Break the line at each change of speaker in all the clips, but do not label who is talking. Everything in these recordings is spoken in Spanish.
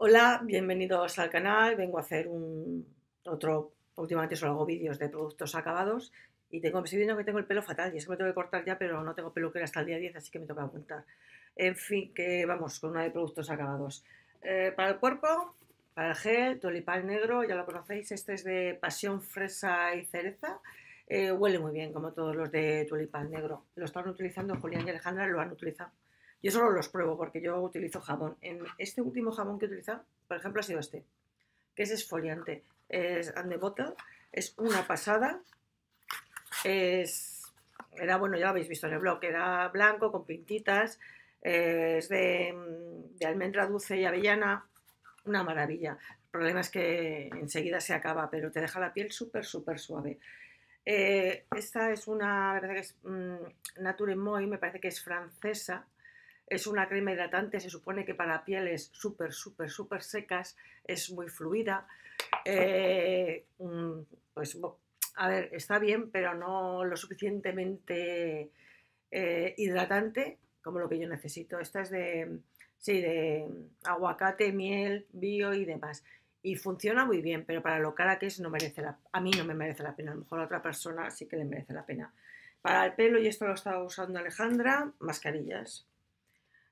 Hola, bienvenidos al canal. Vengo a hacer un otro, últimamente solo hago vídeos de productos acabados y tengo, me estoy viendo que tengo el pelo fatal y es que me tengo que cortar ya, pero no tengo peluquera hasta el día 10, así que me toca apuntar. En fin, que vamos con una de productos acabados. Eh, para el cuerpo, para el gel, tulipal negro, ya lo conocéis, este es de pasión, fresa y cereza. Eh, huele muy bien, como todos los de tulipal negro. Lo están utilizando Julián y Alejandra, lo han utilizado. Yo solo los pruebo porque yo utilizo jabón. En este último jabón que he utilizado, por ejemplo, ha sido este, que es esfoliante. Es and the es una pasada. Es, era, bueno, ya lo habéis visto en el blog, era blanco con pintitas. Es de, almendra dulce y avellana. Una maravilla. El problema es que enseguida se acaba, pero te deja la piel súper, súper suave. Eh, esta es una, me que es mm, Nature Moi, me parece que es francesa. Es una crema hidratante, se supone que para pieles súper, súper, súper secas, es muy fluida. Eh, mm, pues, a ver, está bien, pero no lo suficientemente eh, hidratante como lo que yo necesito. Esta es de, de aguacate, miel, bio y demás. Y funciona muy bien, pero para lo cara que es no merece la, a mí no me merece la pena. A lo mejor a otra persona sí que le merece la pena. Para el pelo, y esto lo estaba usando Alejandra, mascarillas.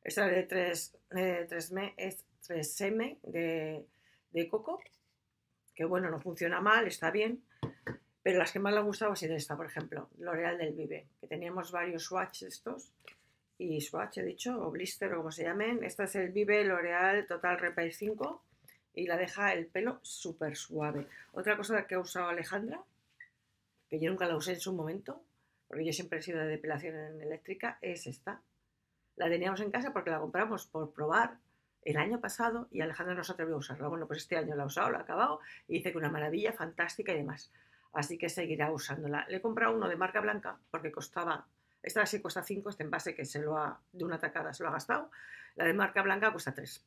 Esta de 3, de 3M es 3M de, coco, que bueno, no funciona mal, está bien, pero las que más le han gustado ha sido esta, por ejemplo, L'Oreal del Vive, que teníamos varios swatches estos, y swatch he dicho, o blister o como se llamen. Esta es el Vive L'Oreal Total Repair 5 y la deja el pelo súper suave. Otra cosa que ha usado Alejandra, que yo nunca la usé en su momento, porque yo siempre he sido de depilación en eléctrica, es esta, la teníamos en casa porque la compramos por probar el año pasado y Alejandra no se atrevió a usarla. Bueno, pues este año la ha usado, la ha acabado y dice que una maravilla, fantástica y demás. Así que seguirá usándola. Le he comprado uno de marca blanca porque costaba, esta sí cuesta 5, este envase que se lo ha, de una tacada se lo ha gastado. La de marca blanca cuesta 3.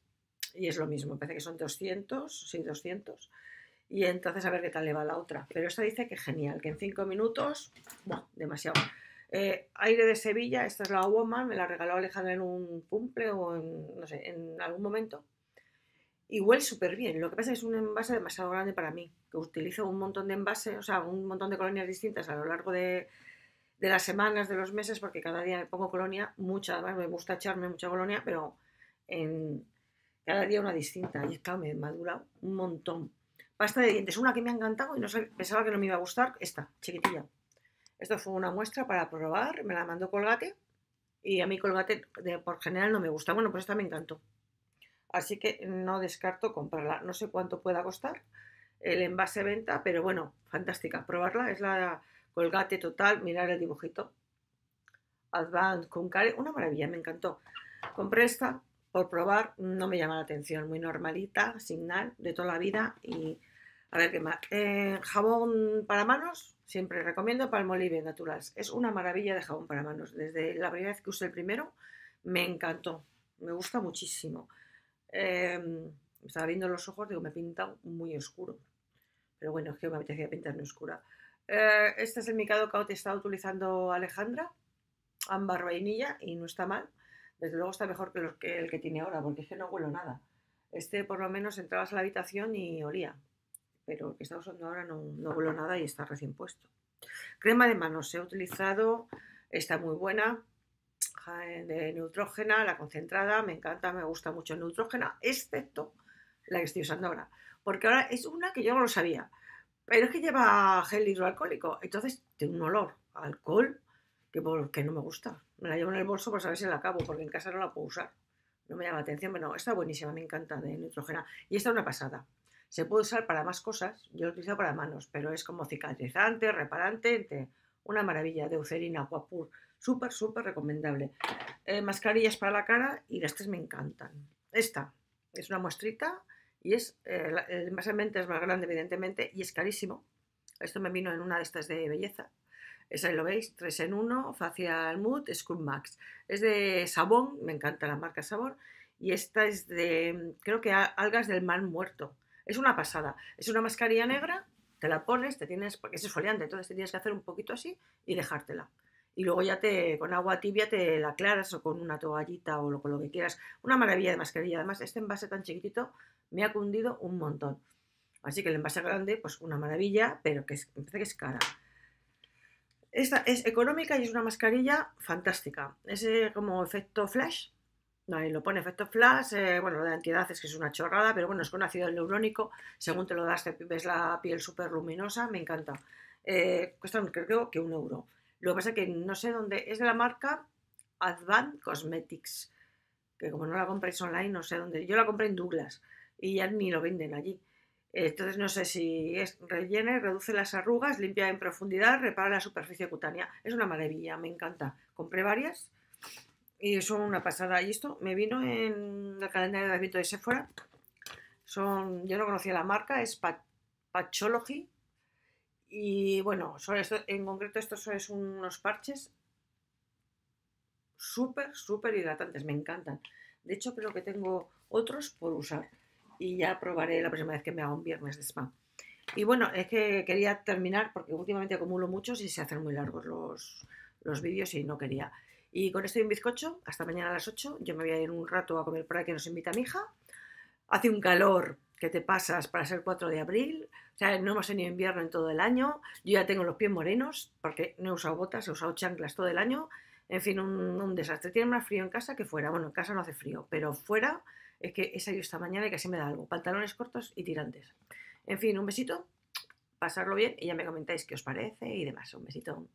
Y es lo mismo, parece que son 200, sí, 200. Y entonces a ver qué tal le va la otra. Pero esta dice que genial, que en 5 minutos, bueno, demasiado. Eh, Aire de Sevilla, esta es la Woman, me la regaló Alejandra en un cumple o en, no sé, en algún momento. Y huele súper bien. Lo que pasa es que es un envase demasiado grande para mí, que utilizo un montón de envases, o sea, un montón de colonias distintas a lo largo de, las semanas, de los meses, porque cada día me pongo colonia, mucha, además me gusta echarme mucha colonia, pero en cada día una distinta. Y claro, me madurado un montón. Pasta de dientes, una que me ha encantado y no pensaba que no me iba a gustar, esta, chiquitilla. Esto fue una muestra para probar, me la mandó Colgate y a mí Colgate por general no me gusta. Bueno, pero pues esta me encantó. Así que no descarto comprarla. No sé cuánto pueda costar el envase venta, pero bueno, fantástica. Probarla es la Colgate Total, mirar el dibujito. Advanced con care, una maravilla, me encantó. Compré esta por probar, no me llama la atención, muy normalita, signal de toda la vida y a ver qué más. jabón para manos, siempre recomiendo Palmolive Naturals. Es una maravilla de jabón para manos. Desde la primera vez que usé el primero, me encantó. Me gusta muchísimo. me em, estaba viendo los ojos, digo, me he pintado muy oscuro. Pero bueno, es que me apetecía pintarme oscura. Eh, este es el micado que estado utilizando Alejandra, ámbar vainilla, y no está mal. Desde luego está mejor que, que el que tiene ahora, porque es que no huelo nada. Este por lo menos entrabas a la habitación y olía pero el que está usando ahora no, no voló nada y está recién puesto. Crema de manos, he utilizado, está muy buena, de neutrógena, la concentrada, me encanta, me gusta mucho el neutrógena, excepto la que estoy usando ahora, porque ahora es una que yo no lo sabía, pero es que lleva gel hidroalcohólico, entonces tiene un olor alcohol que, que no me gusta, me la llevo en el bolso para saber si la acabo, porque en casa no la puedo usar, no me llama la atención, pero no, está buenísima, me encanta de neutrógena, y está una pasada. Se puede usar para más cosas, yo lo utilizo para manos, pero es como cicatrizante, reparante, una maravilla de Eucerina, Guapur, súper, súper recomendable. Eh, mascarillas para la cara y las tres me encantan. Esta es una muestrita y es, eh, el es más grande evidentemente y es carísimo. Esto me vino en una de estas de belleza. Esa lo veis, 3 en 1, Facial Mood, Scrum Max. Es de Sabón, me encanta la marca sabor Y esta es de, creo que algas del mar muerto. Es una pasada. Es una mascarilla negra, te la pones, te tienes, porque es esfoliante, entonces te tienes que hacer un poquito así y dejártela. Y luego ya te, con agua tibia te la aclaras o con una toallita o con lo que quieras. Una maravilla de mascarilla. Además, este envase tan chiquitito me ha cundido un montón. Así que el envase grande, pues una maravilla, pero que es, me parece que es cara. Esta es económica y es una mascarilla fantástica. Ese eh, como efecto flash lo pone efecto flash, eh, bueno, lo de la entidad es que es una chorrada, pero bueno, es con ácido neurónico, según te lo das, te ves la piel súper luminosa, me encanta. Eh, cuesta creo que un euro. Lo que pasa es que no sé dónde, es de la marca Advan Cosmetics, que como no la compréis online, no sé dónde, yo la compré en Douglas y ya ni lo venden allí. Entonces no sé si es rellene, reduce las arrugas, limpia en profundidad, repara la superficie cutánea. Es una maravilla, me encanta. Compré varias y son una pasada. Y esto me vino en la calendario de hábito de Sephora. Son, yo no conocía la marca, es Pachology. Y bueno, en concreto estos son unos parches súper, súper hidratantes. Me encantan. De hecho, creo que tengo otros por usar. Y ya probaré la próxima vez que me haga un viernes de spam. Y bueno, es que quería terminar porque últimamente acumulo muchos y se hacen muy largos los, los vídeos y no quería. Y con esto y un bizcocho, hasta mañana a las 8. Yo me voy a ir un rato a comer por que nos invita mi hija. Hace un calor que te pasas para ser 4 de abril. O sea, no hemos tenido invierno en todo el año. Yo ya tengo los pies morenos porque no he usado botas, he usado chanclas todo el año. En fin, un, un desastre. Tiene más frío en casa que fuera. Bueno, en casa no hace frío, pero fuera es que he salido esta mañana y casi me da algo. Pantalones cortos y tirantes. En fin, un besito, pasarlo bien y ya me comentáis qué os parece y demás. Un besito.